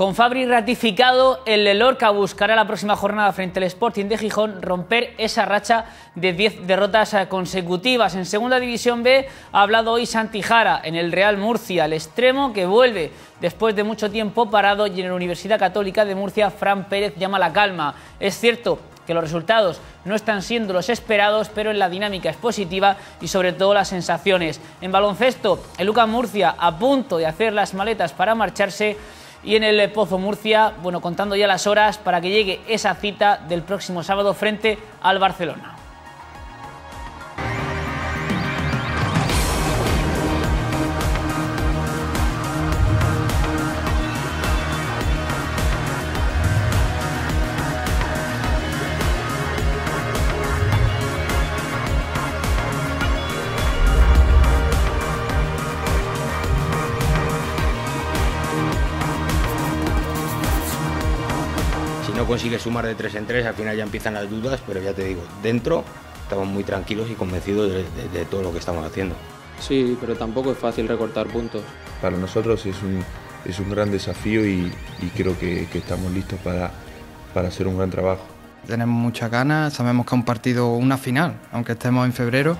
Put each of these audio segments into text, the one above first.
Con Fabri ratificado, el Lelorca buscará la próxima jornada frente al Sporting de Gijón romper esa racha de 10 derrotas eh, consecutivas. En Segunda División B ha hablado hoy Jara en el Real Murcia, el extremo que vuelve después de mucho tiempo parado y en la Universidad Católica de Murcia, Fran Pérez llama la calma. Es cierto que los resultados no están siendo los esperados, pero en la dinámica es positiva y sobre todo las sensaciones. En baloncesto, el Lucas Murcia a punto de hacer las maletas para marcharse y en el Pozo Murcia, bueno, contando ya las horas para que llegue esa cita del próximo sábado frente al Barcelona. consigue sumar de tres en tres, al final ya empiezan las dudas, pero ya te digo, dentro estamos muy tranquilos y convencidos de, todo lo que estamos haciendo. Sí, pero tampoco es fácil recortar puntos. Para nosotros es un, gran desafío y, creo que, estamos listos para, para hacer un gran trabajo. Tenemos muchas ganas, sabemos que es un partido, una final, aunque estemos en febrero.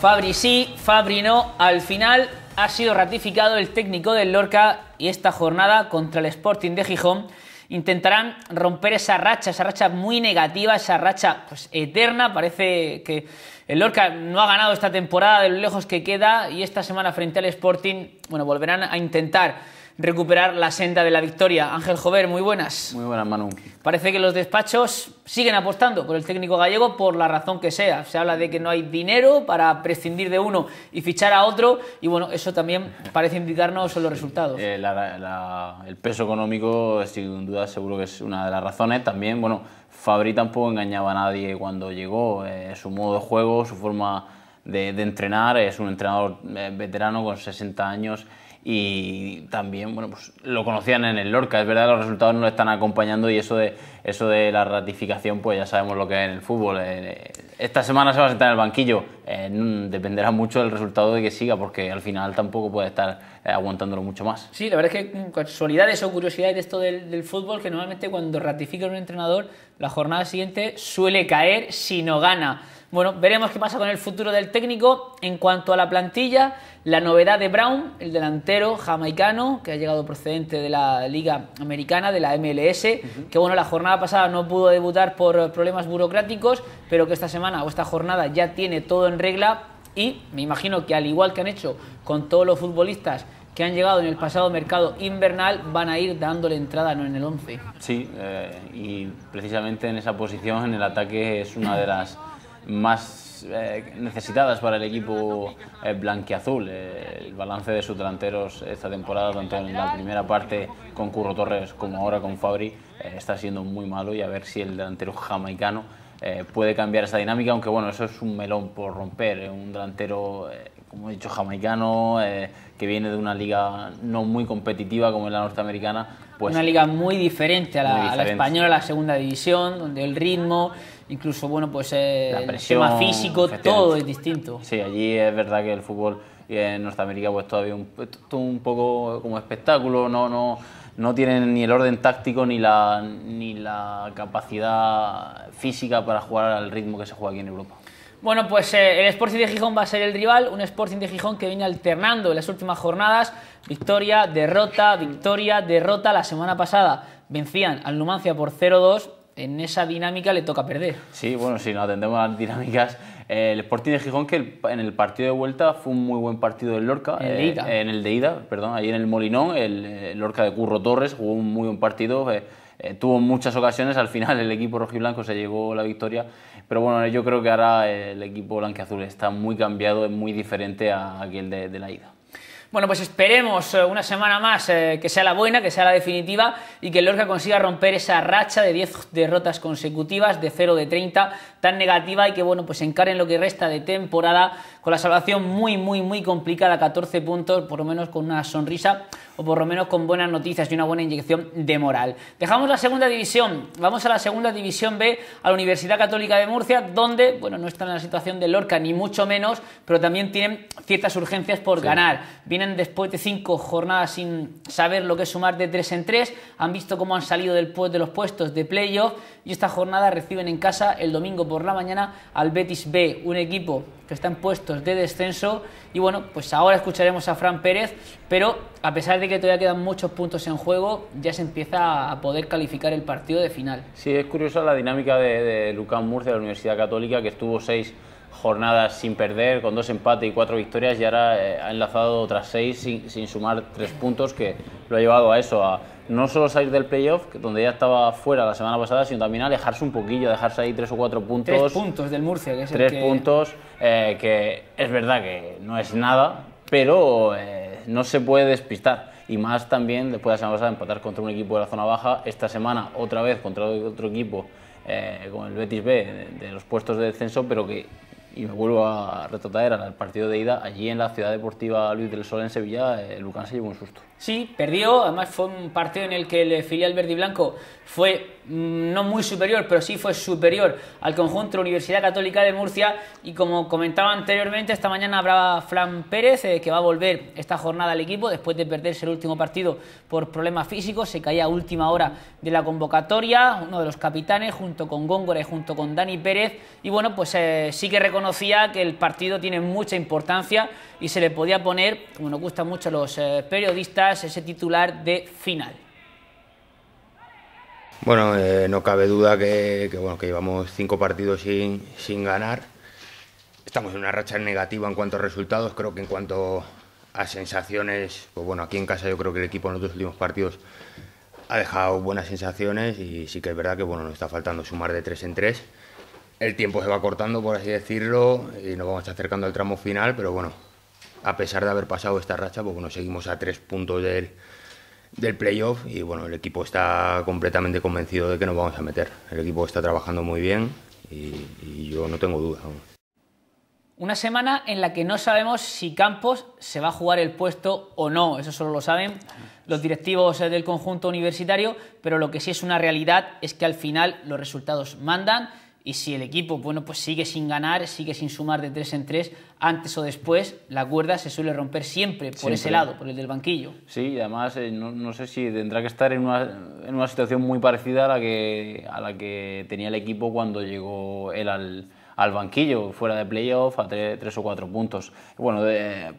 Fabri sí, Fabri no, al final ha sido ratificado el técnico del Lorca y esta jornada contra el Sporting de Gijón intentarán romper esa racha, esa racha muy negativa, esa racha pues, eterna. Parece que el Lorca no ha ganado esta temporada de lo lejos que queda y esta semana frente al Sporting, bueno, volverán a intentar recuperar la senda de la victoria. Ángel Jover, muy buenas. Muy buenas, Manu. Parece que los despachos siguen apostando por el técnico gallego por la razón que sea. Se habla de que no hay dinero para prescindir de uno y fichar a otro y bueno, eso también parece indicarnos los resultados. Eh, el peso económico sin duda seguro que es una de las razones. También, bueno, Fabri tampoco engañaba a nadie cuando llegó. Eh, su modo de juego, su forma de, de entrenar, es un entrenador eh, veterano con 60 años y también, bueno, pues lo conocían en el Lorca, es verdad, los resultados no están acompañando y eso de eso de la ratificación, pues ya sabemos lo que es en el fútbol. Eh, eh, esta semana se va a sentar en el banquillo. Eh, mm, dependerá mucho del resultado de que siga, porque al final tampoco puede estar aguantándolo mucho más. Sí, la verdad es que mm, casualidades o curiosidades de esto del, fútbol, que normalmente cuando ratifica un entrenador, la jornada siguiente suele caer si no gana. Bueno, veremos qué pasa con el futuro del técnico. En cuanto a la plantilla, la novedad de Brown, el delantero jamaicano, que ha llegado procedente de la Liga Americana, de la MLS, que bueno, la jornada pasada no pudo debutar por problemas burocráticos, pero que esta semana o esta jornada ya tiene todo en regla y me imagino que al igual que han hecho con todos los futbolistas que han llegado en el pasado mercado invernal, van a ir dándole entrada ¿no? en el 11. Sí, eh, y precisamente en esa posición, en el ataque, es una de las más eh, necesitadas para el equipo eh, blanquiazul. Eh, el balance de sus delanteros esta temporada, tanto en la primera parte con Curro Torres como ahora con Fabri, está siendo muy malo y a ver si el delantero jamaicano eh, puede cambiar esa dinámica, aunque bueno, eso es un melón por romper. Eh, un delantero, eh, como he dicho, jamaicano, que viene de una liga no muy competitiva como la norteamericana. Pues, una liga muy diferente a la, española, a la segunda división, donde el ritmo, incluso bueno, pues el tema físico, todo es distinto. Sí, allí es verdad que el fútbol en Norteamérica pues todavía un, un poco como espectáculo, no, no no tienen ni el orden táctico ni la, ni la capacidad física para jugar al ritmo que se juega aquí en Europa. Bueno, pues eh, el Sporting de Gijón va a ser el rival, un Sporting de Gijón que viene alternando en las últimas jornadas, victoria, derrota, victoria, derrota. La semana pasada vencían al Numancia por 0-2, en esa dinámica le toca perder. Sí, bueno, si no atendemos a las dinámicas, el Sporting de Gijón, que en el partido de vuelta fue un muy buen partido del Lorca. En el de eh, Ida. perdón, ahí en el Molinón. El, eh, Lorca de Curro Torres jugó un muy buen partido. Eh, tuvo muchas ocasiones. Al final, el equipo rojiblanco se llevó la victoria. Pero bueno, yo creo que ahora el equipo blanqueazul está muy cambiado, es muy diferente a aquel de la Ida. Bueno, pues esperemos eh, una semana más eh, que sea la buena, que sea la definitiva y que Lorca consiga romper esa racha de 10 derrotas consecutivas de 0 de 30 tan negativa y que, bueno, pues encaren lo que resta de temporada con la salvación muy, muy, muy complicada, 14 puntos, por lo menos con una sonrisa o por lo menos con buenas noticias y una buena inyección de moral. Dejamos la segunda división, vamos a la segunda división B, a la Universidad Católica de Murcia, donde, bueno, no están en la situación de Lorca, ni mucho menos, pero también tienen ciertas urgencias por ganar. Vienen después de cinco jornadas sin saber lo que es sumar de tres en tres, han visto cómo han salido del, de los puestos de playoff y esta jornada reciben en casa el domingo por la mañana al Betis B, un equipo están puestos de descenso. Y bueno, pues ahora escucharemos a Fran Pérez, pero a pesar de que todavía quedan muchos puntos en juego, ya se empieza a poder calificar el partido de final. Sí, es curiosa la dinámica de, Lucán Murcia de la Universidad Católica, que estuvo seis jornadas sin perder, con dos empates y cuatro victorias, y ahora eh, ha enlazado otras seis sin, sin, sumar tres puntos, que lo ha llevado a eso, a no solo salir del playoff, donde ya estaba fuera la semana pasada, sino también alejarse un poquillo, dejarse ahí tres o cuatro puntos. Tres puntos del Murcia, que es Tres el que... puntos, eh, que es verdad que no es nada, pero eh, no se puede despistar. Y más también después de la semana pasada empatar contra un equipo de la zona baja, esta semana otra vez contra otro equipo eh, con el Betis B de, los puestos de descenso, pero que y me vuelvo a era al partido de ida, allí en la ciudad deportiva Luis del Sol en Sevilla, el Lucán se llevó un susto. Sí, perdió. Además fue un partido en el que el eh, filial verde y blanco fue mm, no muy superior, pero sí fue superior al conjunto Universidad Católica de Murcia. Y como comentaba anteriormente, esta mañana hablaba Fran Pérez, eh, que va a volver esta jornada al equipo después de perderse el último partido por problemas físicos. Se caía a última hora de la convocatoria, uno de los capitanes, junto con Góngora y junto con Dani Pérez. Y bueno, pues eh, sí que reconocía que el partido tiene mucha importancia y se le podía poner, como nos gustan mucho los periodistas, ese titular de final. Bueno, eh, no cabe duda que, bueno, que llevamos cinco partidos sin, sin ganar. Estamos en una racha negativa en cuanto a resultados. Creo que en cuanto a sensaciones, pues bueno, aquí en casa yo creo que el equipo en los dos últimos partidos ha dejado buenas sensaciones y sí que es verdad que bueno, nos está faltando sumar de tres en tres. El tiempo se va cortando, por así decirlo, y nos vamos acercando al tramo final, pero bueno, a pesar de haber pasado esta racha, porque nos seguimos a tres puntos del, del playoff y bueno, el equipo está completamente convencido de que nos vamos a meter. El equipo está trabajando muy bien y, y yo no tengo dudas. Una semana en la que no sabemos si Campos se va a jugar el puesto o no, eso solo lo saben los directivos eh, del conjunto universitario, pero lo que sí es una realidad es que al final los resultados mandan y si el equipo bueno, pues sigue sin ganar, sigue sin sumar de tres en tres, antes o después la cuerda se suele romper siempre por ese lado, por el del banquillo. Sí, además eh, no, sé si tendrá que estar en una, situación muy parecida a la, que, a la que tenía el equipo cuando llegó él al, banquillo, fuera de playoff, a tres o cuatro puntos. Bueno, de,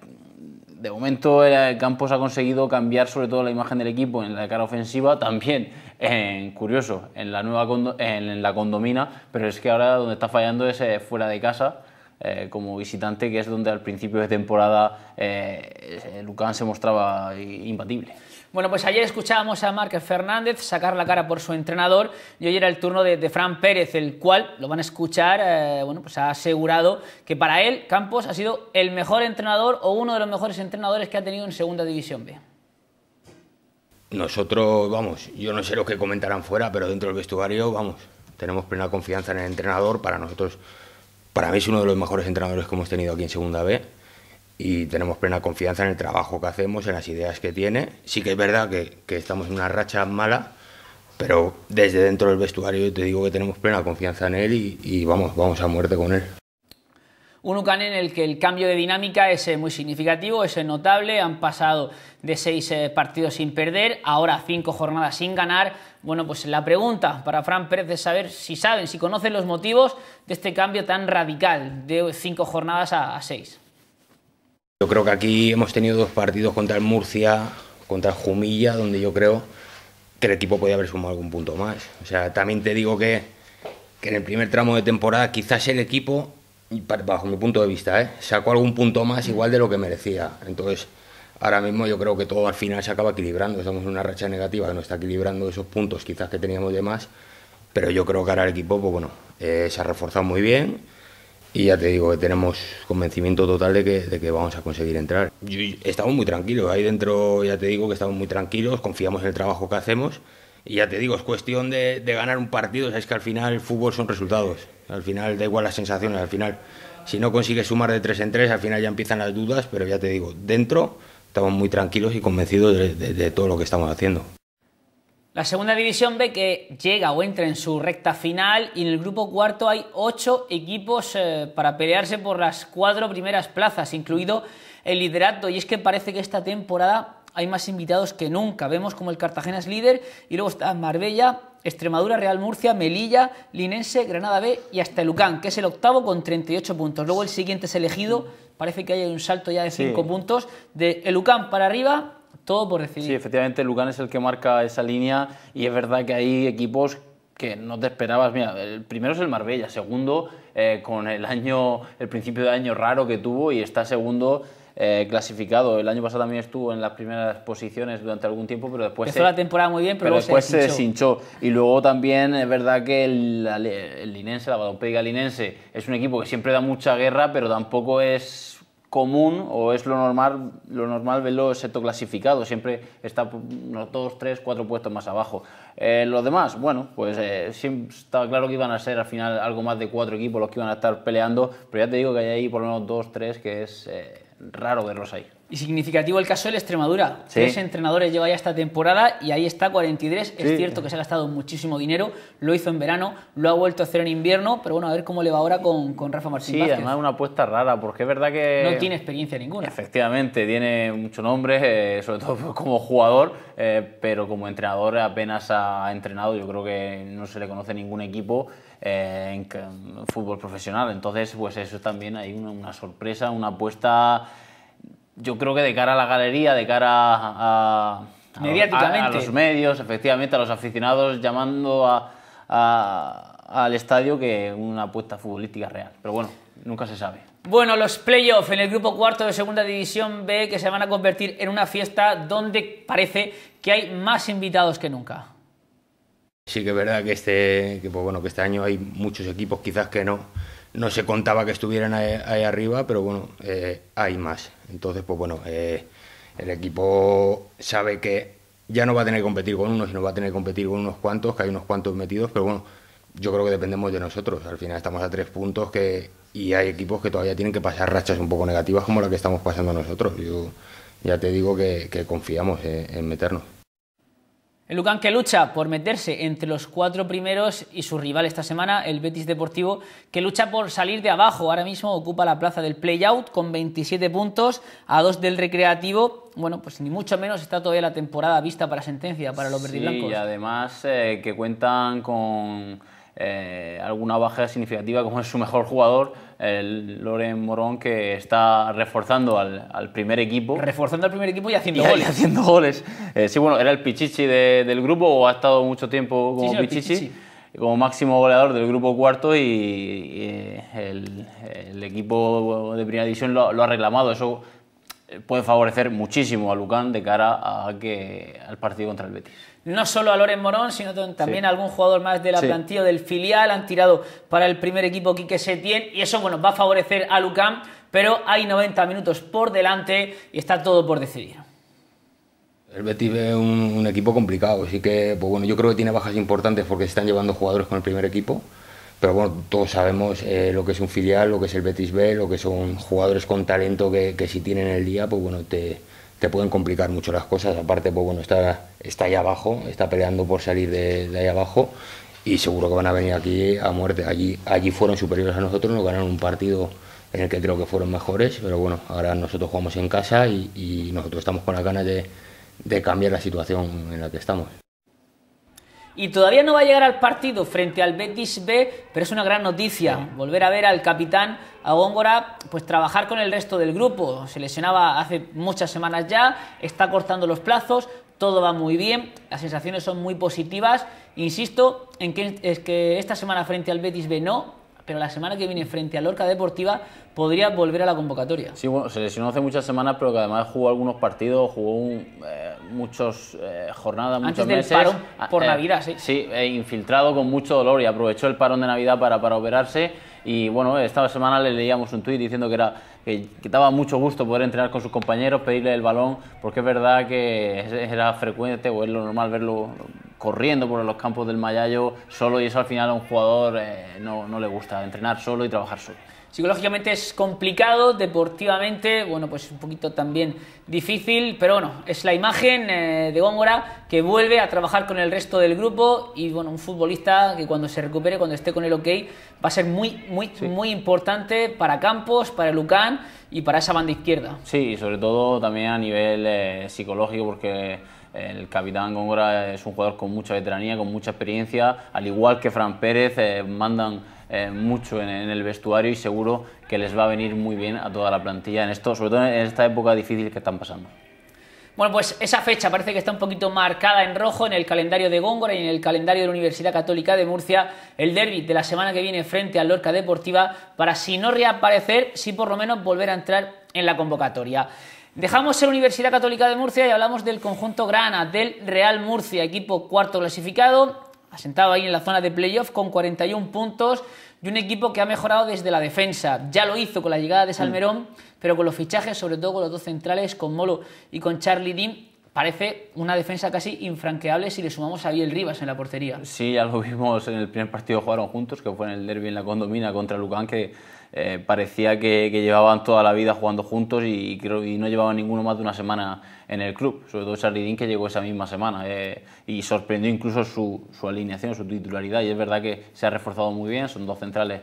de momento el Campos ha conseguido cambiar sobre todo la imagen del equipo en la cara ofensiva, también en, curioso, en la nueva en, la condomina, pero es que ahora donde está fallando es eh, fuera de casa. Eh, como visitante, que es donde al principio de temporada eh, Lucán se mostraba imbatible. Bueno, pues ayer escuchábamos a Márquez Fernández sacar la cara por su entrenador y hoy era el turno de, Fran Pérez, el cual, lo van a escuchar, eh, bueno, pues ha asegurado que para él Campos ha sido el mejor entrenador o uno de los mejores entrenadores que ha tenido en Segunda División B. Nosotros, vamos, yo no sé lo que comentarán fuera, pero dentro del vestuario, vamos, tenemos plena confianza en el entrenador. Para nosotros, para mí es uno de los mejores entrenadores que hemos tenido aquí en Segunda B y tenemos plena confianza en el trabajo que hacemos, en las ideas que tiene. Sí que es verdad que, estamos en una racha mala, pero desde dentro del vestuario te digo que tenemos plena confianza en él y, y vamos, vamos a muerte con él. Un UCAN en el que el cambio de dinámica es eh, muy significativo, es eh, notable, han pasado de seis eh, partidos sin perder, ahora cinco jornadas sin ganar. Bueno, pues la pregunta para Fran Pérez es saber si saben, si conocen los motivos de este cambio tan radical de cinco jornadas a, seis. Yo creo que aquí hemos tenido dos partidos contra el Murcia, contra Jumilla, donde yo creo que el equipo podía haber sumado algún punto más. O sea, también te digo que, que en el primer tramo de temporada quizás el equipo bajo mi punto de vista, ¿eh? sacó algún punto más igual de lo que merecía. Entonces, ahora mismo yo creo que todo al final se acaba equilibrando. Estamos en una racha negativa que no está equilibrando esos puntos quizás que teníamos de más, pero yo creo que ahora el equipo, pues bueno, eh, se ha reforzado muy bien y ya te digo que tenemos convencimiento total de que, de que vamos a conseguir entrar. estamos muy tranquilos, ahí dentro ya te digo que estamos muy tranquilos, confiamos en el trabajo que hacemos. Y ya te digo, es cuestión de, de ganar un partido, sabes que al final el fútbol son resultados. Al final da igual las sensaciones, al final si no consigues sumar de tres en tres, al final ya empiezan las dudas, pero ya te digo, dentro estamos muy tranquilos y convencidos de, todo lo que estamos haciendo. La segunda división ve que llega o entra en su recta final y en el grupo cuarto hay ocho equipos eh, para pelearse por las cuatro primeras plazas, incluido el liderato. Y es que parece que esta temporada hay más invitados que nunca. Vemos como el Cartagena es líder y luego está Marbella, Extremadura, Real Murcia, Melilla, Linense, Granada B y hasta el Lucán, que es el octavo con 38 puntos. Luego el siguiente es elegido, parece que hay un salto ya de 5 puntos. De el Lucán para arriba, todo por decidir. Sí, efectivamente, Lucán es el que marca esa línea y es verdad que hay equipos que no te esperabas. Mira, el primero es el Marbella, segundo eh, con el año, el principio de año raro que tuvo y está segundo eh, clasificado. El año pasado también estuvo en las primeras posiciones durante algún tiempo, pero después... se, la temporada muy bien, pero, después se, deshinchó. Y luego también es verdad que el, el linense, la linense, es un equipo que siempre da mucha guerra, pero tampoco es común o es lo normal, lo normal verlo excepto clasificado, siempre está unos dos, tres, cuatro puestos más abajo. Eh, los demás, bueno, pues eh, estaba claro que iban a ser al final algo más de cuatro equipos los que iban a estar peleando, pero ya te digo que hay ahí por lo menos dos, tres que es raro verlos ahí. Y significativo el caso del Extremadura. Tres entrenadores lleva ya esta temporada y ahí está 43. Es cierto que se ha gastado muchísimo dinero, lo hizo en verano, lo ha vuelto a hacer en invierno, pero bueno, a ver cómo le va ahora con, Rafa Martín. Sí, además una apuesta rara, porque es verdad que. No tiene experiencia ninguna. Efectivamente, tiene mucho nombre eh, sobre todo como jugador, eh, pero como entrenador apenas ha entrenado. Yo creo que no se le conoce ningún equipo. Eh, en fútbol profesional. Entonces, pues eso también hay una, sorpresa, una apuesta, yo creo que de cara a la galería, de cara a, los medios, efectivamente, a los aficionados, llamando al estadio que una apuesta futbolística real. Pero bueno, nunca se sabe. Bueno, los playoffs en el grupo cuarto de Segunda División B que se van a convertir en una fiesta donde parece que hay más invitados que nunca. Sí que es verdad que este, pues bueno, que este año hay muchos equipos quizás que no, no se contaba que estuvieran ahí, arriba, pero bueno, eh, hay más. Entonces, pues bueno, eh, el equipo sabe que ya no va a tener que competir con unos y no va a tener que competir con unos cuantos, que hay unos cuantos metidos, pero bueno, yo creo que dependemos de nosotros. Al final estamos a tres puntos que, y hay equipos que todavía tienen que pasar rachas un poco negativas como la que estamos pasando nosotros. Yo ya te digo que, confiamos eh, en meternos. El Lucan que lucha por meterse entre los cuatro primeros y su rival esta semana, el Betis Deportivo, que lucha por salir de abajo. Ahora mismo ocupa la plaza del Playout con 27 puntos a dos del Recreativo. Bueno, pues ni mucho menos está todavía la temporada vista para sentencia para los sí, verdiblancos. Y además eh, que cuentan con eh, alguna baja significativa como es su mejor jugador, el Loren Morón, que está reforzando al, primer equipo. Reforzando al primer equipo y haciendo goles. Y haciendo goles. Eh, sí, bueno, era el pichichi del grupo o ha estado mucho tiempo como pichichi, Como máximo goleador del grupo cuarto y, eh, el, equipo de primera división lo, lo ha reclamado. Eso puede favorecer muchísimo a Lucán de cara a que, al partido contra el Betis no solo a Loren Morón, sino también a algún jugador más de la plantilla del filial. Han tirado para el primer equipo Quique Setién y eso bueno, va a favorecer a Lucam, pero hay 90 minutos por delante y está todo por decidir. El Betis es un, equipo complicado, así que pues bueno, yo creo que tiene bajas importantes porque se están llevando jugadores con el primer equipo. Pero bueno, todos sabemos eh, lo que es un filial, lo que es el Betis B, lo que son jugadores con talento que, que si tienen el día, pues bueno, te, te pueden complicar mucho las cosas. Aparte, pues, bueno, está, está ahí abajo, está peleando por salir de, ahí abajo y seguro que van a venir aquí a muerte. Allí, allí fueron superiores a nosotros, nos ganaron un partido en el que creo que fueron mejores, pero bueno, ahora nosotros jugamos en casa y, nosotros estamos con las ganas de cambiar la situación en la que estamos. Y todavía no va a llegar al partido frente al Betis B, pero es una gran noticia. Volver a ver al capitán a Góngora, pues trabajar con el resto del grupo. Se lesionaba hace muchas semanas ya, está cortando los plazos, todo va muy bien, las sensaciones son muy positivas. Insisto en que, es que esta semana frente al Betis B no, pero la semana que viene frente al Lorca Deportiva podría volver a la convocatoria. Sí, bueno, se lesionó hace muchas semanas, pero que además jugó algunos partidos, jugó muchas eh, muchos eh, jornadas, Antes muchos del meses. Ah, por eh, Navidad, sí. Sí, eh, infiltrado con mucho dolor y aprovechó el parón de Navidad para, para operarse. Y bueno, esta semana le leíamos un tuit diciendo que era que, daba mucho gusto poder entrenar con sus compañeros, pedirle el balón, porque es verdad que era frecuente o es lo normal verlo corriendo por los campos del Mayayo solo y eso al final a un jugador no, no le gusta entrenar solo y trabajar solo. Psicológicamente es complicado, deportivamente, bueno, pues un poquito también difícil, pero bueno, es la imagen eh, de Góngora que vuelve a trabajar con el resto del grupo y bueno, un futbolista que cuando se recupere, cuando esté con el ok, va a ser muy, muy, muy importante para Campos, para Lucán y para esa banda izquierda. Sí, sobre todo también a nivel eh, psicológico, porque eh, el capitán Góngora es un jugador con mucha veteranía, con mucha experiencia, al igual que Fran Pérez, mandan eh, mucho en, el vestuario y seguro que les va a venir muy bien a toda la plantilla en esto, sobre todo en esta época difícil que están pasando. Bueno, pues esa fecha parece que está un poquito marcada en rojo en el calendario de Góngora y en el calendario de la Universidad Católica de Murcia. El derby de la semana que viene frente al Lorca Deportiva para si no reaparecer, si por lo menos volver a entrar en la convocatoria. Dejamos la Universidad Católica de Murcia y hablamos del conjunto Grana, del Real Murcia, equipo cuarto clasificado, sentado ahí en la zona de playoff con 41 puntos y un equipo que ha mejorado desde la defensa. Ya lo hizo con la llegada de mm. Salmerón, pero con los fichajes, sobre todo con los dos centrales, con Molo y con Charlie Dean, parece una defensa casi infranqueable si le sumamos a Biel Rivas en la portería. Sí, ya lo vimos en el primer partido jugaron juntos, que fue en el derby en la condomina contra Lucán, que eh, parecía que, llevaban toda la vida jugando juntos y, y no llevaban ninguno más de una semana en el club, sobre todo Charlie que llegó esa misma semana eh, y sorprendió incluso su, alineación, su titularidad y es verdad que se ha reforzado muy bien, son dos centrales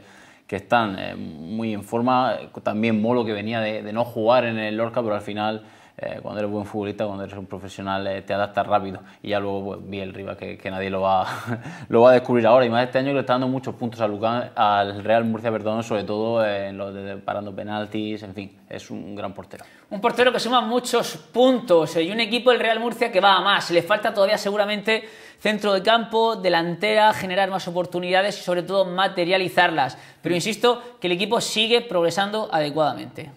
que están eh, muy en forma, también Molo que venía de, de no jugar en el Lorca pero al final eh, cuando eres buen futbolista, cuando eres un profesional, eh, te adaptas rápido. Y ya luego, pues, vi el Rivas, que, nadie lo va, a descubrir ahora. Y más este año que le está dando muchos puntos al Real Murcia, perdón, sobre todo eh, en lo de, parando penaltis, en fin, es un gran portero. Un portero que suma muchos puntos y un equipo, el Real Murcia, que va a más. Le falta todavía seguramente centro de campo, delantera, generar más oportunidades y sobre todo materializarlas. Pero insisto que el equipo sigue progresando adecuadamente.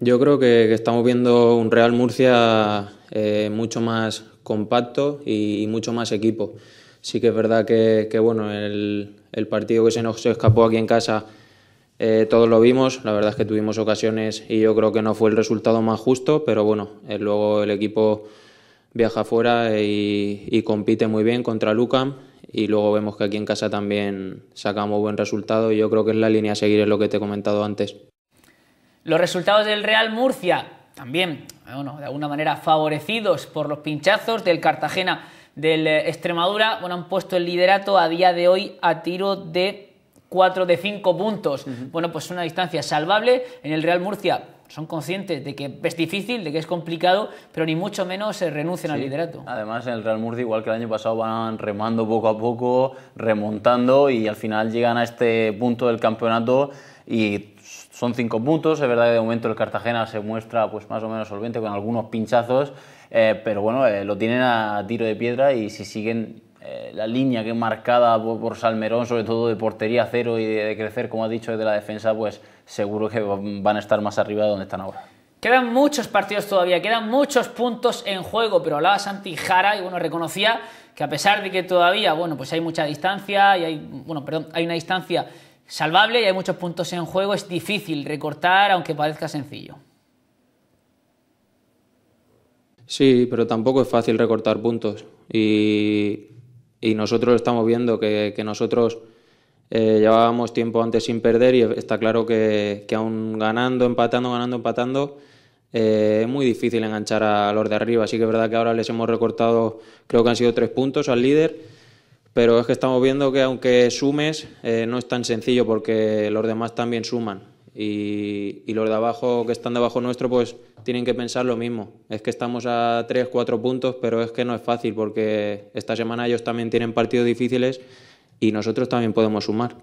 Yo creo que, estamos viendo un Real Murcia eh, mucho más compacto y, mucho más equipo. Sí que es verdad que, bueno, el, el, partido que se nos escapó aquí en casa eh, todos lo vimos, la verdad es que tuvimos ocasiones y yo creo que no fue el resultado más justo, pero bueno, eh, luego el equipo viaja afuera y, compite muy bien contra Lucam y luego vemos que aquí en casa también sacamos buen resultado y yo creo que es la línea a seguir, es lo que te he comentado antes. Los resultados del Real Murcia también, eh, bueno, de alguna manera favorecidos por los pinchazos del Cartagena del eh, Extremadura, bueno, han puesto el liderato a día de hoy a tiro de 4 de 5 puntos. Bueno, pues una distancia salvable en el Real Murcia. Son conscientes de que es difícil, de que es complicado, pero ni mucho menos se eh, renuncian al liderato. Además, en el Real Murcia, igual que el año pasado, van remando poco a poco, remontando y al final llegan a este punto del campeonato y son cinco puntos, es verdad que de momento el Cartagena se muestra pues más o menos solvente con algunos pinchazos, eh, pero bueno, eh, lo tienen a tiro de piedra y si siguen eh, la línea que es marcada por, Salmerón, sobre todo de portería cero y de, crecer, como ha dicho, de la defensa, pues seguro que van a estar más arriba de donde están ahora. Quedan muchos partidos todavía, quedan muchos puntos en juego, pero hablaba Santi Jara y bueno, reconocía que a pesar de que todavía, bueno, pues hay mucha distancia y hay, bueno, perdón, hay una distancia salvable y hay muchos puntos en juego. Es difícil recortar, aunque parezca sencillo. Sí, pero tampoco es fácil recortar puntos. Y, y nosotros estamos viendo que, nosotros eh, llevábamos tiempo antes sin perder y está claro que, que aún ganando, empatando, ganando, empatando, eh, es muy difícil enganchar a los de arriba. Así que es verdad que ahora les hemos recortado, creo que han sido tres puntos al líder pero es que estamos viendo que aunque sumes, eh, no es tan sencillo porque los demás también suman. Y, y, los de abajo que están debajo nuestro, pues tienen que pensar lo mismo. Es que estamos a 3, 4 puntos, pero es que no es fácil porque esta semana ellos también tienen partidos difíciles y nosotros también podemos sumar.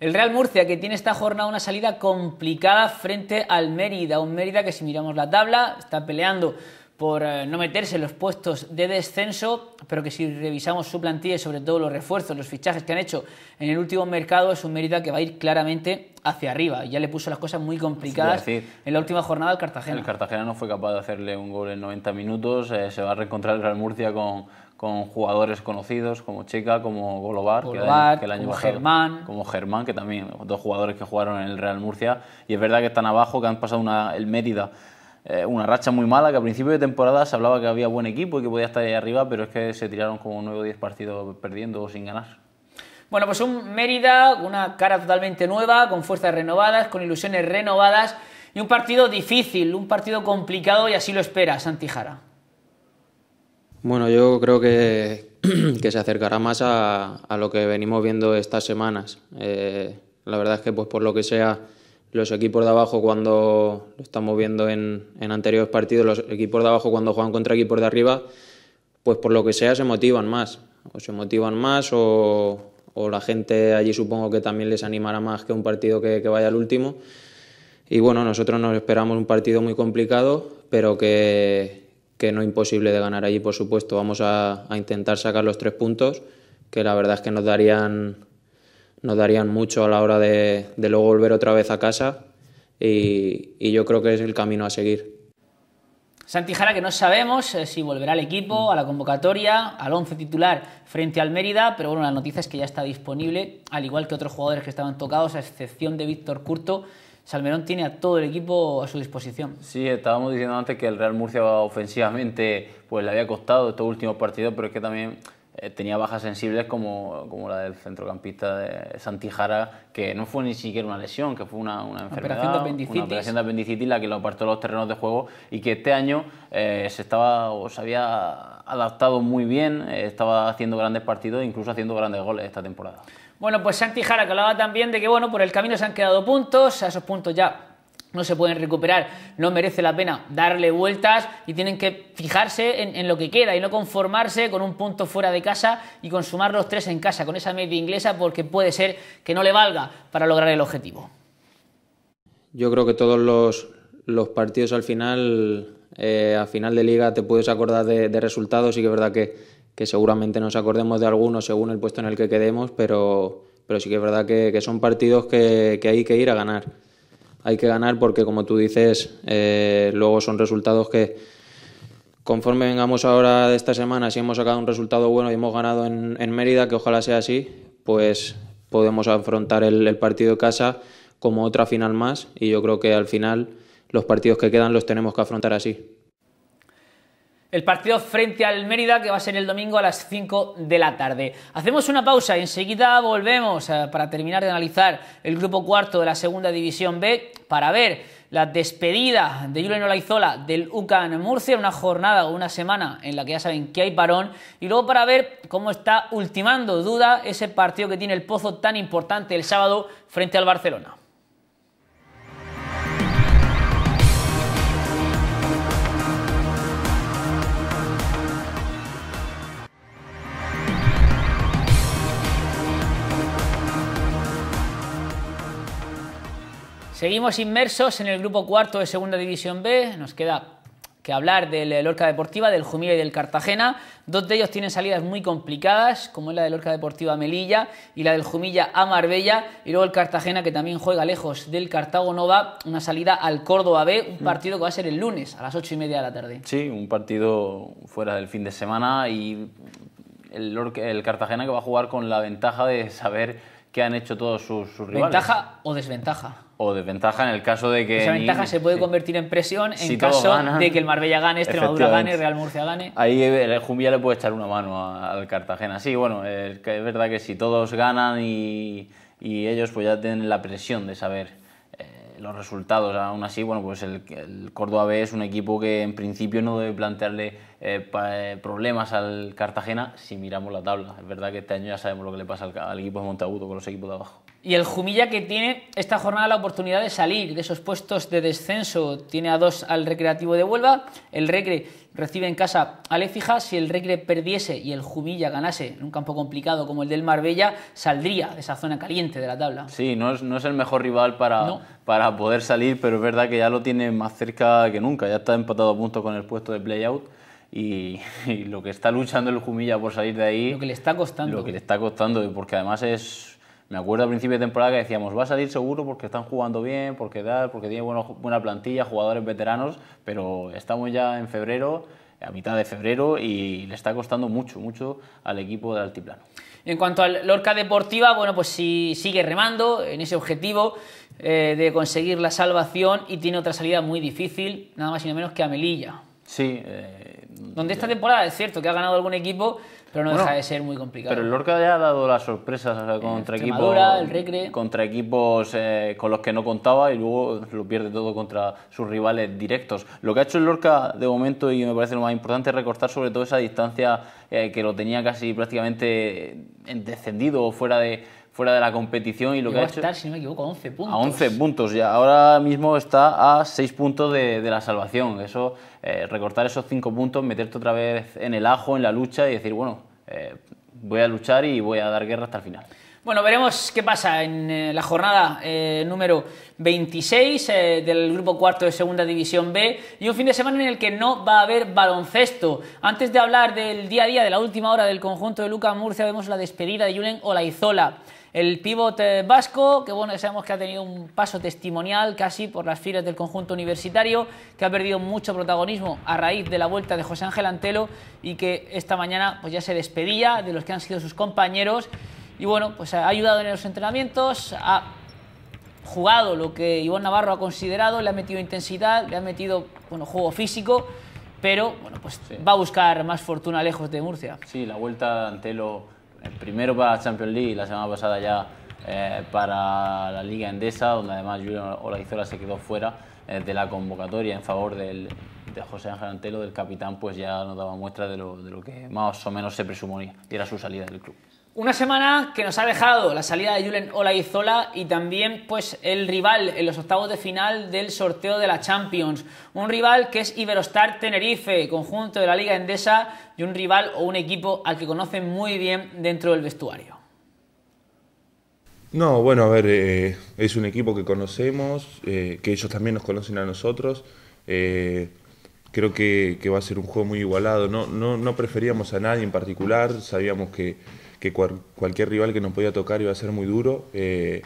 El Real Murcia que tiene esta jornada una salida complicada frente al Mérida, un Mérida que si miramos la tabla está peleando por eh, no meterse en los puestos de descenso, pero que si revisamos su plantilla y sobre todo los refuerzos, los fichajes que han hecho en el último mercado, es un Mérida que va a ir claramente hacia arriba. Ya le puso las cosas muy complicadas en la última jornada al Cartagena. El Cartagena no fue capaz de hacerle un gol en 90 minutos, eh, se va a reencontrar el Real Murcia con, con jugadores conocidos como Chica, como Golovar, que el año como Germán. Como Germán, que también, dos jugadores que jugaron en el Real Murcia. Y es verdad que están abajo, que han pasado el Mérida eh, una racha muy mala, que a principio de temporada se hablaba que había buen equipo y que podía estar ahí arriba, pero es que se tiraron como 9 o 10 partidos perdiendo o sin ganar. Bueno, pues un Mérida, una cara totalmente nueva, con fuerzas renovadas, con ilusiones renovadas y un partido difícil, un partido complicado y así lo espera Santijara. Bueno, yo creo que, que se acercará más a, lo que venimos viendo estas semanas. Eh, la verdad es que pues por lo que sea los equipos de abajo cuando lo estamos viendo en, anteriores partidos, los equipos de abajo cuando juegan contra equipos de arriba, pues por lo que sea se motivan más, o se motivan más o, la gente allí supongo que también les animará más que un partido que, vaya al último. Y bueno, nosotros nos esperamos un partido muy complicado, pero que, no imposible de ganar allí, por supuesto. Vamos a, a intentar sacar los tres puntos, que la verdad es que nos darían nos darían mucho a la hora de, luego volver otra vez a casa y, yo creo que es el camino a seguir. Santi Jara, que no sabemos eh, si volverá al equipo, a la convocatoria, al once titular frente al Mérida, pero bueno, la noticia es que ya está disponible, al igual que otros jugadores que estaban tocados, a excepción de Víctor Curto, Salmerón tiene a todo el equipo a su disposición. Sí, estábamos diciendo antes que el Real Murcia ofensivamente pues le había costado estos últimos partidos, pero es que también eh, tenía bajas sensibles como, como la del centrocampista de Santijara, que no fue ni siquiera una lesión, que fue una, una enfermedad, de una operación de apendicitis la que lo apartó los terrenos de juego y que este año eh, se estaba o se había adaptado muy bien, eh, estaba haciendo grandes partidos, incluso haciendo grandes goles esta temporada. Bueno, pues Jara, que hablaba también de que bueno, por el camino se han quedado puntos, a esos puntos ya no se pueden recuperar, no merece la pena darle vueltas y tienen que fijarse en, lo que queda y no conformarse con un punto fuera de casa y consumar los tres en casa con esa media inglesa porque puede ser que no le valga para lograr el objetivo. Yo creo que todos los, partidos al final, eh, a final de liga, te puedes acordar de, resultados y que es verdad que, seguramente nos acordemos de algunos según el puesto en el que quedemos, pero, pero sí que es verdad que, son partidos que, que hay que ir a ganar hay que ganar porque, como tú dices, eh, luego son resultados que conforme vengamos ahora de esta semana, si hemos sacado un resultado bueno y hemos ganado en, Mérida, que ojalá sea así, pues podemos afrontar el, partido de casa como otra final más y yo creo que al final los partidos que quedan los tenemos que afrontar así el partido frente al Mérida que va a ser el domingo a las 5 de la tarde. Hacemos una pausa y enseguida volvemos eh, para terminar de analizar el grupo cuarto de la segunda división B para ver la despedida de Julian Olaizola del UCAN Murcia, una jornada o una semana en la que ya saben que hay parón, y luego para ver cómo está ultimando duda ese partido que tiene el Pozo tan importante el sábado frente al Barcelona. Seguimos inmersos en el grupo cuarto de Segunda División B. Nos queda que hablar del Lorca Deportiva, del Jumilla y del Cartagena. Dos de ellos tienen salidas muy complicadas, como es la del Lorca Deportiva a Melilla y la del Jumilla a Marbella. Y luego el Cartagena, que también juega lejos del Cartago Nova, una salida al Córdoba B, un mm. partido que va a ser el lunes a las ocho y media de la tarde. Sí, un partido fuera del fin de semana y el Cartagena que va a jugar con la ventaja de saber que han hecho todos sus, rivales. ¿Ventaja o desventaja? O desventaja en el caso de que... Esa ventaja se puede convertir en presión en caso de que el Marbella gane, Extremadura gane, Real Murcia gane. Ahí el Jumbia le puede echar una mano al Cartagena. Sí, bueno, es verdad que si todos ganan y, y ellos pues ya tienen la presión de saber los resultados. Aún así, bueno, pues el, el, Córdoba B es un equipo que en principio no debe plantearle eh, eh, problemas al Cartagena si miramos la tabla. Es verdad que este año ya sabemos lo que le pasa al, equipo de Monteagudo con los equipos de abajo. Y el Jumilla que tiene esta jornada la oportunidad de salir de esos puestos de descenso. Tiene a dos al Recreativo de Huelva. El Recre recibe en casa al fija Si el Recre perdiese y el Jumilla ganase en un campo complicado como el del Marbella, saldría de esa zona caliente de la tabla. Sí, no es, no es el mejor rival para, para poder salir, pero es verdad que ya lo tiene más cerca que nunca. Ya está empatado a punto con el puesto de playout. Y, y lo que está luchando el Jumilla por salir de ahí. Lo que le está costando. Lo que le está costando, porque además es me acuerdo al principio de temporada que decíamos, va a salir seguro porque están jugando bien, porque tienen porque tiene buena, plantilla, jugadores veteranos, pero estamos ya en febrero, a mitad de febrero, y le está costando mucho, mucho al equipo de altiplano. En cuanto al Lorca Deportiva, bueno, pues sí sigue remando en ese objetivo eh, de conseguir la salvación y tiene otra salida muy difícil, nada más y nada menos que a Melilla. Sí, eh, donde esta temporada es cierto que ha ganado algún equipo, pero no deja de ser muy complicado. Pero el Lorca ya ha dado las sorpresas contra, equipos, contra eh, equipos con los que no contaba y luego lo pierde todo contra sus rivales directos. Lo que ha hecho el Lorca de momento y me parece lo más importante es recortar sobre todo esa distancia eh, que lo tenía casi prácticamente eh, descendido o fuera de fuera de la competición y lo que ha hecho... a 11 puntos. A 11 puntos ya. Ahora mismo está a 6 puntos de, la salvación. Eso, eh, recortar esos 5 puntos, meterte otra vez en el ajo, en la lucha y decir, bueno, eh, voy a luchar y voy a dar guerra hasta el final. Bueno, veremos qué pasa en eh, la jornada número 26 del grupo cuarto de Segunda División B y un fin de semana en el que no va a haber baloncesto. Antes de hablar del día a día, de la última hora del conjunto de Luca Murcia, vemos la despedida de Julen Olaizola. El pívot vasco, que bueno, sabemos que ha tenido un paso testimonial casi por las filas del conjunto universitario, que ha perdido mucho protagonismo a raíz de la vuelta de José Ángel Antelo y que esta mañana pues ya se despedía de los que han sido sus compañeros y bueno, pues ha ayudado en los entrenamientos, ha jugado lo que Iván Navarro ha considerado, le ha metido intensidad, le ha metido bueno, juego físico, pero bueno, pues va a buscar más fortuna lejos de Murcia. Sí, la vuelta de Antelo primero para Champions League y la semana pasada ya eh, para la Liga Endesa, donde además Julio Olaizola se quedó fuera eh, de la convocatoria en favor de José Ángel Antelo, del capitán, pues ya nos daba muestra de lo, de lo que más o menos se presumía y era su salida del club. Una semana que nos ha dejado la salida de Julen Olaizola y también pues el rival en los octavos de final del sorteo de la Champions. Un rival que es Iberostar Tenerife, conjunto de la Liga Endesa y un rival o un equipo al que conocen muy bien dentro del vestuario. No, bueno, a ver, eh, es un equipo que conocemos, eh, que ellos también nos conocen a nosotros. Eh, creo que, va a ser un juego muy igualado. No, no, no preferíamos a nadie en particular, sabíamos que que cualquier rival que nos podía tocar iba a ser muy duro. Eh,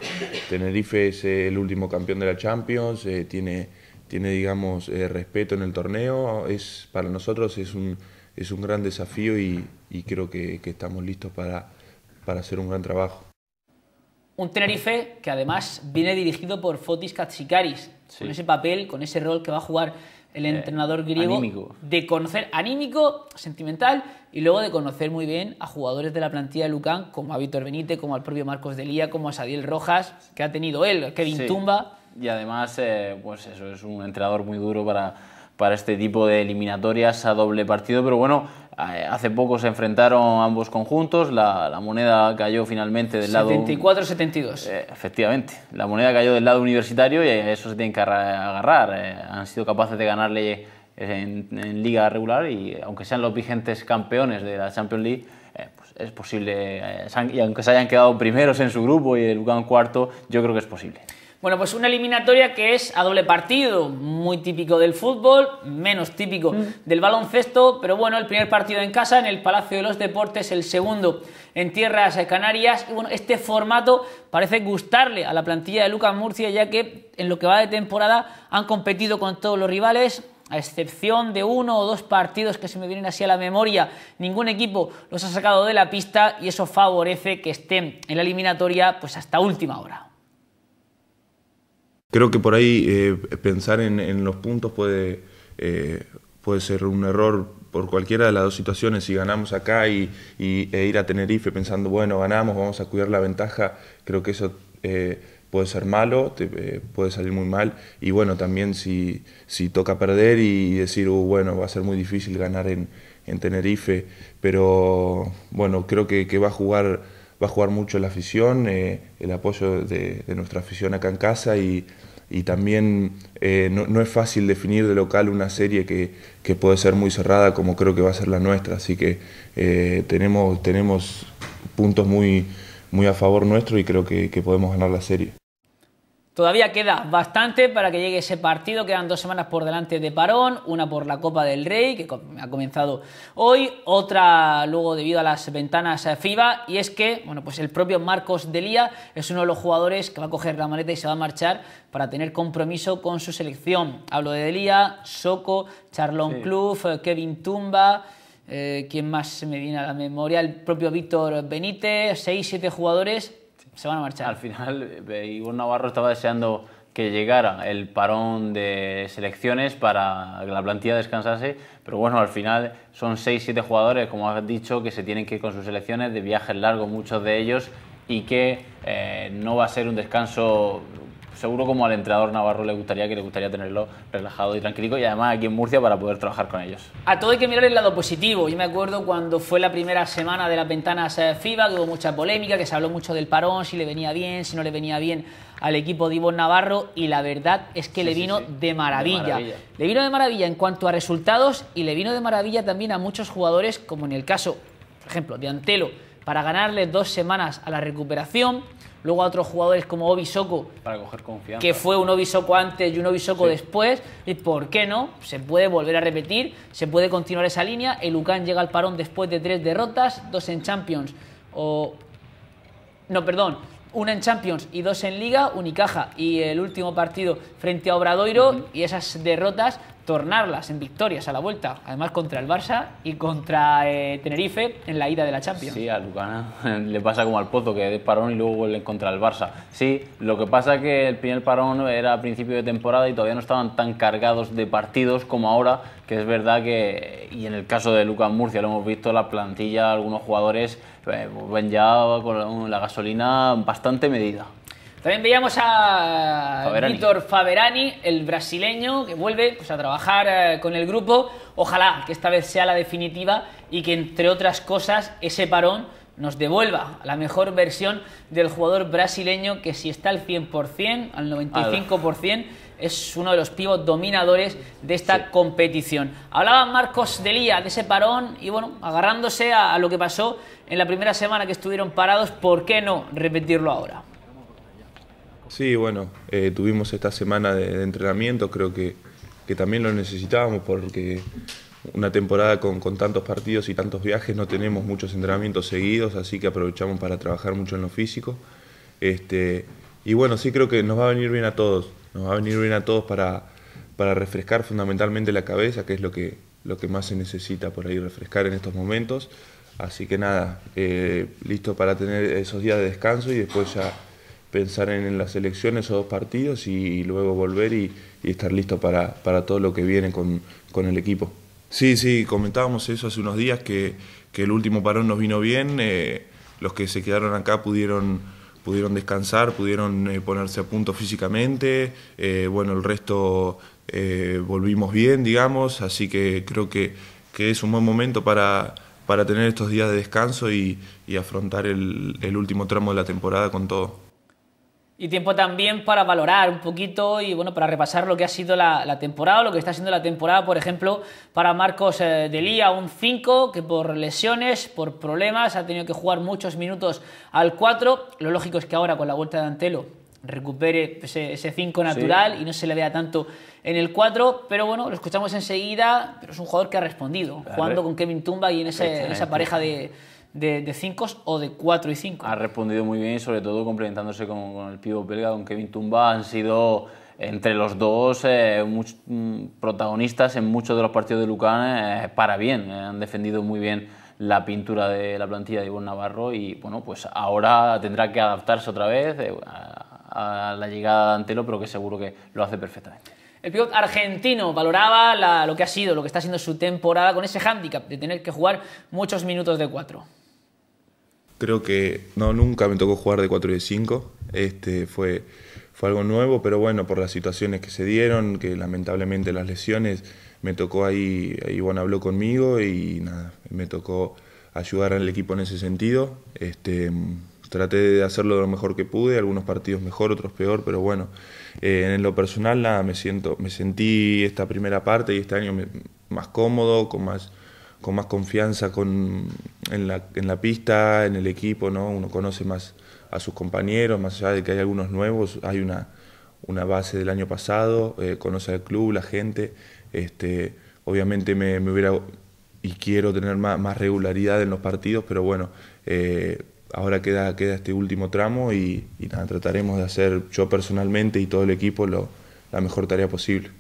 Tenerife es eh, el último campeón de la Champions, eh, tiene, tiene, digamos, respeto en el torneo. Es, para nosotros es un, es un gran desafío y, creo que, estamos listos para, para hacer un gran trabajo. Un Tenerife que además viene dirigido por Fotis Katsikaris, con ese papel, con ese rol que va a jugar el eh, entrenador griego de conocer anímico, sentimental y luego de conocer muy bien a jugadores de la plantilla de Lucán como a Víctor Benítez, como al propio Marcos Delía, como a Sadiel Rojas, que ha tenido él, Kevin Tumba. Y además, eh, pues eso, es un entrenador muy duro para, para este tipo de eliminatorias a doble partido, pero bueno, eh, hace poco se enfrentaron ambos conjuntos, la, moneda cayó finalmente del lado... 74-72. Eh, efectivamente, la moneda cayó del lado universitario y eso se tiene que agarrar. Eh, han sido capaces de ganarle en, liga regular y aunque sean los vigentes campeones de la Champions League, pues es posible, y aunque se hayan quedado primeros en su grupo y el lugar cuarto, yo creo que es posible. Bueno, pues una eliminatoria que es a doble partido, muy típico del fútbol, menos típico mm. del baloncesto, pero bueno, el primer partido en casa, en el Palacio de los Deportes, el segundo en tierras canarias, y bueno, este formato parece gustarle a la plantilla de Lucas Murcia, ya que en lo que va de temporada han competido con todos los rivales, a excepción de uno o dos partidos que se me vienen así a la memoria, ningún equipo los ha sacado de la pista y eso favorece que estén en la eliminatoria pues hasta última hora creo que por ahí eh, pensar en, los puntos puede, eh, puede ser un error por cualquiera de las dos situaciones. Si ganamos acá y, e ir a Tenerife pensando, bueno, ganamos, vamos a cuidar la ventaja, creo que eso eh, puede ser malo, puede salir muy mal. Y bueno, también si, toca perder y decir, uh, bueno, va a ser muy difícil ganar en, Tenerife, pero bueno, creo que va a jugar va a jugar mucho la afición, eh, el apoyo de, nuestra afición acá en casa y, y también eh, no, es fácil definir de local una serie que, que, puede ser muy cerrada como creo que va a ser la nuestra, así que eh, tenemos, tenemos puntos muy, muy a favor nuestro y creo que podemos ganar la serie. Todavía queda bastante para que llegue ese partido, quedan dos semanas por delante de parón, una por la Copa del Rey, que ha comenzado hoy, otra luego debido a las ventanas eh, FIBA, y es que, bueno, pues el propio Marcos Delía es uno de los jugadores que va a coger la maleta y se va a marchar para tener compromiso con su selección. Hablo de Delía, Soco, Charlon sí. Eh, Kevin Tumba... Eh, ¿Quién más me viene a la memoria? El propio Víctor Benítez, 6-7 jugadores se van a marchar. Al final, eh, Igor Navarro estaba deseando que llegara el parón de selecciones para que la plantilla descansase, pero bueno, al final son 6-7 jugadores, como has dicho, que se tienen que ir con sus selecciones de viajes largos, muchos de ellos, y que eh, no va a ser un descanso seguro como al entrenador Navarro le gustaría, que le gustaría tenerlo relajado y tranquilo y además aquí en Murcia para poder trabajar con ellos. A todo hay que mirar el lado positivo. Yo me acuerdo cuando fue la primera semana de las ventanas eh, FIBA, que hubo mucha polémica, que se habló mucho del parón, si le venía bien, si no le venía bien al equipo de Ivo Navarro y la verdad es que le vino De, maravilla. de, maravilla. Le vino de maravilla en cuanto a resultados y le vino de maravilla también a muchos jugadores, como en el caso, por ejemplo, de Antelo, para ganarle dos semanas a la recuperación Luego a otros jugadores como Obi Que fue un Obi antes y un Obi después. ¿Y por qué no? Se puede volver a repetir, se puede continuar esa línea. El Ucán llega al parón después de tres derrotas, dos en Champions. O. No, perdón. Una en Champions y dos en Liga, Unicaja y el último partido frente a Obradoiro y esas derrotas tornarlas en victorias a la vuelta, además contra el Barça y contra eh, Tenerife en la ida de la Champions. Sí, a Lucana le pasa como al Pozo, que es parón y luego vuelve contra el Barça. Sí, lo que pasa es que el primer parón era a principio de temporada y todavía no estaban tan cargados de partidos como ahora, que es verdad que, y en el caso de Lucas Murcia lo hemos visto, la plantilla, algunos jugadores eh, ven ya con la gasolina bastante medida. También veíamos a Faberani. Faverani, el brasileño, que vuelve pues, a trabajar eh, con el grupo. Ojalá que esta vez sea la definitiva y que, entre otras cosas, ese parón nos devuelva la mejor versión del jugador brasileño que si está al 100%, al 95%, es uno de los pivos dominadores de esta competición. Hablaba Marcos Delía de ese parón y bueno, agarrándose a lo que pasó en la primera semana que estuvieron parados, ¿por qué no repetirlo ahora? Sí, bueno, eh, tuvimos esta semana de, entrenamiento, creo que, también lo necesitábamos porque una temporada con, tantos partidos y tantos viajes no tenemos muchos entrenamientos seguidos, así que aprovechamos para trabajar mucho en lo físico. Este, y bueno, sí creo que nos va a venir bien a todos, nos va a venir bien a todos para, para refrescar fundamentalmente la cabeza, que es lo que, lo que más se necesita por ahí refrescar en estos momentos. Así que nada, eh, listo para tener esos días de descanso y después ya pensar en las elecciones o dos partidos y, luego volver y, estar listo para, todo lo que viene con, con, el equipo. Sí, sí, comentábamos eso hace unos días, que, el último parón nos vino bien, eh, los que se quedaron acá pudieron, pudieron descansar, pudieron eh, ponerse a punto físicamente, eh, bueno, el resto volvimos bien, digamos, así que creo que, que es un buen momento para, para tener estos días de descanso y, afrontar el último tramo de la temporada con todo. Y tiempo también para valorar un poquito y bueno, para repasar lo que ha sido la, la temporada, lo que está siendo la temporada, por ejemplo, para Marcos eh, de Lía, un 5 que por lesiones, por problemas, ha tenido que jugar muchos minutos al 4. Lo lógico es que ahora con la vuelta de Antelo recupere ese 5 natural y no se le vea tanto en el 4, pero bueno, lo escuchamos enseguida, pero es un jugador que ha respondido, jugando eh. con Kevin Tumba y en esa pareja de de, de cinco o de 4 y 5. Ha respondido muy bien, sobre todo complementándose con, el pivo belga, con Kevin Tumba. Han sido entre los dos eh, mm, protagonistas en muchos de los partidos de Lucan eh, para bien. Eh, han defendido muy bien la pintura de la plantilla de Ivonne Navarro y bueno, pues ahora tendrá que adaptarse otra vez a, la llegada de Antelo, pero que seguro que lo hace perfectamente. El pivot argentino valoraba lo que ha sido, lo que está siendo su temporada con ese hándicap de tener que jugar muchos minutos de cuatro creo que no, nunca me tocó jugar de 4 y de 5. Este, fue, fue algo nuevo, pero bueno, por las situaciones que se dieron, que lamentablemente las lesiones, me tocó ahí, ahí habló conmigo y nada, me tocó ayudar al equipo en ese sentido. Este, traté de hacerlo lo mejor que pude, algunos partidos mejor, otros peor, pero bueno, eh, en lo personal nada, me, siento, me sentí esta primera parte y este año más cómodo, con más con más confianza en, la, pista, en el equipo, ¿no? Uno conoce más a sus compañeros, más allá de que hay algunos nuevos, hay una, una base del año pasado, eh, conoce al club, la gente. Este, obviamente me, hubiera y quiero tener más, regularidad en los partidos, pero bueno, eh, ahora queda, queda este último tramo y, trataremos de hacer yo personalmente y todo el equipo lo, la mejor tarea posible.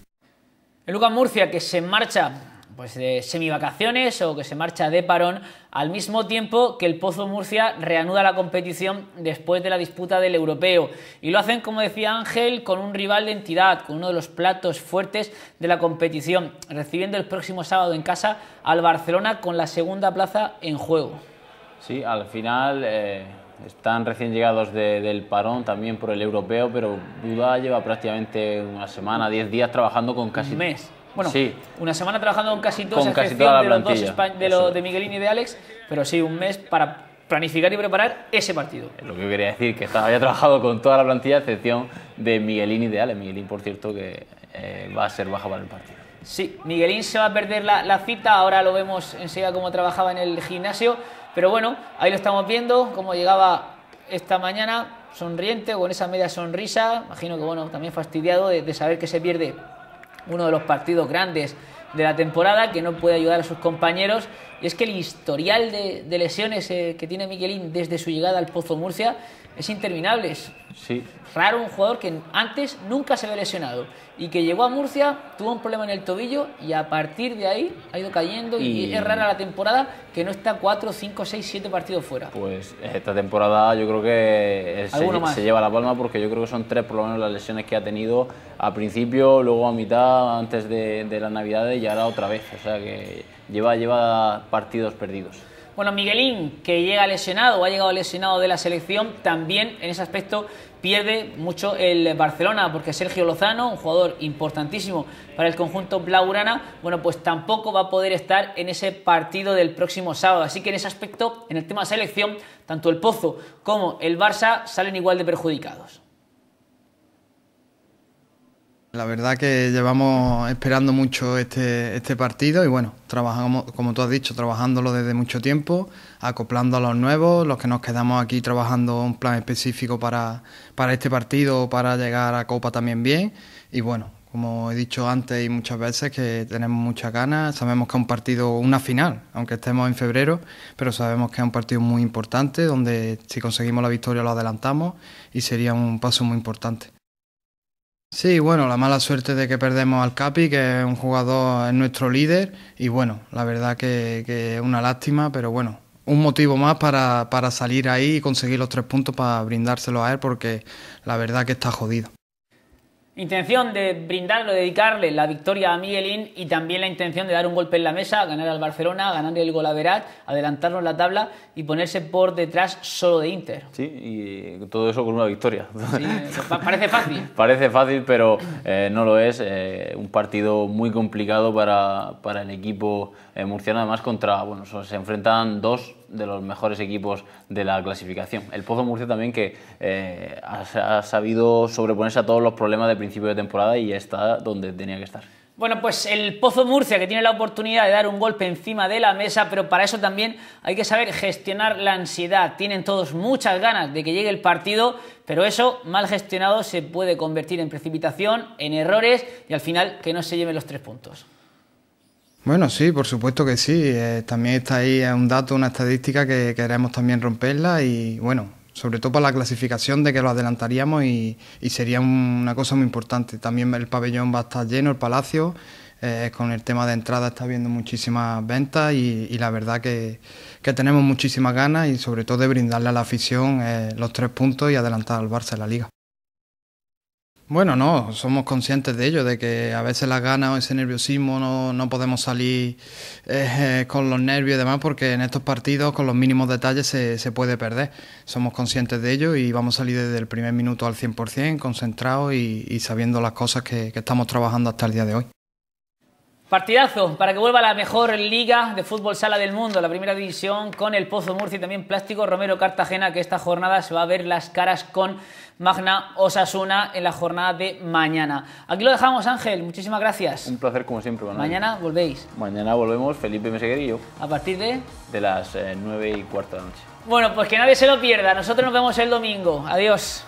El Lucas Murcia que se marcha pues de semivacaciones o que se marcha de parón, al mismo tiempo que el Pozo Murcia reanuda la competición después de la disputa del europeo. Y lo hacen, como decía Ángel, con un rival de entidad, con uno de los platos fuertes de la competición, recibiendo el próximo sábado en casa al Barcelona con la segunda plaza en juego. Sí, al final eh, están recién llegados del parón también por el europeo, pero Duda lleva prácticamente una semana, 10 días trabajando con casi... Un mes bueno, una semana trabajando con casi toda de los dos de, lo, de Miguelín y de Alex, pero sí, un mes para planificar y preparar ese partido. Lo que quería decir, que había trabajado con toda la plantilla, excepción de Miguelín y de Alex. Miguelín, por cierto, que eh, va a ser baja para el partido. Sí, Miguelín se va a perder la, cita, ahora lo vemos enseguida cómo trabajaba en el gimnasio, pero bueno, ahí lo estamos viendo, cómo llegaba esta mañana sonriente, con esa media sonrisa, imagino que bueno, también fastidiado de, de saber que se pierde uno de los partidos grandes de la temporada, que no puede ayudar a sus compañeros. Y es que el historial de, lesiones eh, que tiene Miguelín desde su llegada al Pozo Murcia es interminable. sí. raro un jugador que antes nunca se había lesionado y que llegó a Murcia, tuvo un problema en el tobillo y a partir de ahí ha ido cayendo y, es rara la temporada que no está 4, 5, 6, 7 partidos fuera. Pues esta temporada yo creo que se, se, lleva la palma porque yo creo que son tres por lo menos las lesiones que ha tenido a principio, luego a mitad, antes de, las navidades y ahora otra vez. O sea que lleva, lleva partidos perdidos. Bueno, Miguelín, que llega lesionado o ha llegado lesionado de la selección, también en ese aspecto pierde mucho el Barcelona, porque Sergio Lozano, un jugador importantísimo para el conjunto blaugrana, bueno, pues tampoco va a poder estar en ese partido del próximo sábado. Así que en ese aspecto, en el tema de selección, tanto el Pozo como el Barça salen igual de perjudicados. La verdad que llevamos esperando mucho este, este, partido y bueno, trabajamos, como tú has dicho, trabajándolo desde mucho tiempo, acoplando a los nuevos, los que nos quedamos aquí trabajando un plan específico para, para este partido, para llegar a Copa también bien. Y bueno, como he dicho antes y muchas veces, que tenemos muchas ganas, sabemos que es un partido, una final, aunque estemos en febrero, pero sabemos que es un partido muy importante, donde si conseguimos la victoria lo adelantamos y sería un paso muy importante. Sí, bueno, la mala suerte de que perdemos al Capi, que es un jugador, es nuestro líder, y bueno, la verdad que, es una lástima, pero bueno, un motivo más para, para salir ahí y conseguir los tres puntos para brindárselo a él, porque la verdad que está jodido. Intención de brindarle, dedicarle la victoria a Miguelín y también la intención de dar un golpe en la mesa, ganar al Barcelona, ganar el Golaverat, adelantarnos la tabla y ponerse por detrás solo de Inter. Sí, y todo eso con una victoria. parece fácil. parece fácil, pero eh, no lo es. Eh, un partido muy complicado para, el equipo eh, murciano, además contra, bueno, se enfrentan dos de los mejores equipos de la clasificación. El Pozo Murcia también que eh, ha, sabido sobreponerse a todos los problemas de principio de temporada y está donde tenía que estar. Bueno, pues el Pozo Murcia que tiene la oportunidad de dar un golpe encima de la mesa, pero para eso también hay que saber gestionar la ansiedad. Tienen todos muchas ganas de que llegue el partido, pero eso mal gestionado se puede convertir en precipitación, en errores y al final que no se lleven los tres puntos. Bueno, sí, por supuesto que sí. Eh, también está ahí un dato, una estadística que queremos también romperla y bueno, sobre todo para la clasificación de que lo adelantaríamos y, sería una cosa muy importante. También el pabellón va a estar lleno, el palacio, eh, con el tema de entrada está habiendo muchísimas ventas y, la verdad que, tenemos muchísimas ganas y sobre todo de brindarle a la afición eh, los tres puntos y adelantar al Barça en la liga. Bueno, no, somos conscientes de ello, de que a veces las ganas o ese nerviosismo no, podemos salir eh, eh, con los nervios y demás, porque en estos partidos con los mínimos detalles se, puede perder. Somos conscientes de ello y vamos a salir desde el primer minuto al 100%, concentrados y, sabiendo las cosas que, que estamos trabajando hasta el día de hoy. Partidazo para que vuelva la mejor liga de fútbol sala del mundo, la primera división, con el Pozo Murcia y también Plástico Romero Cartagena, que esta jornada se va a ver las caras con Magna Osasuna en la jornada de mañana. Aquí lo dejamos, Ángel. Muchísimas gracias. Un placer como siempre, Mañana volvéis. Mañana volvemos, Felipe Meseguer y yo. ¿A partir de? De las eh, nueve 9 y cuarta de la noche. Bueno, pues que nadie se lo pierda. Nosotros nos vemos el domingo. Adiós.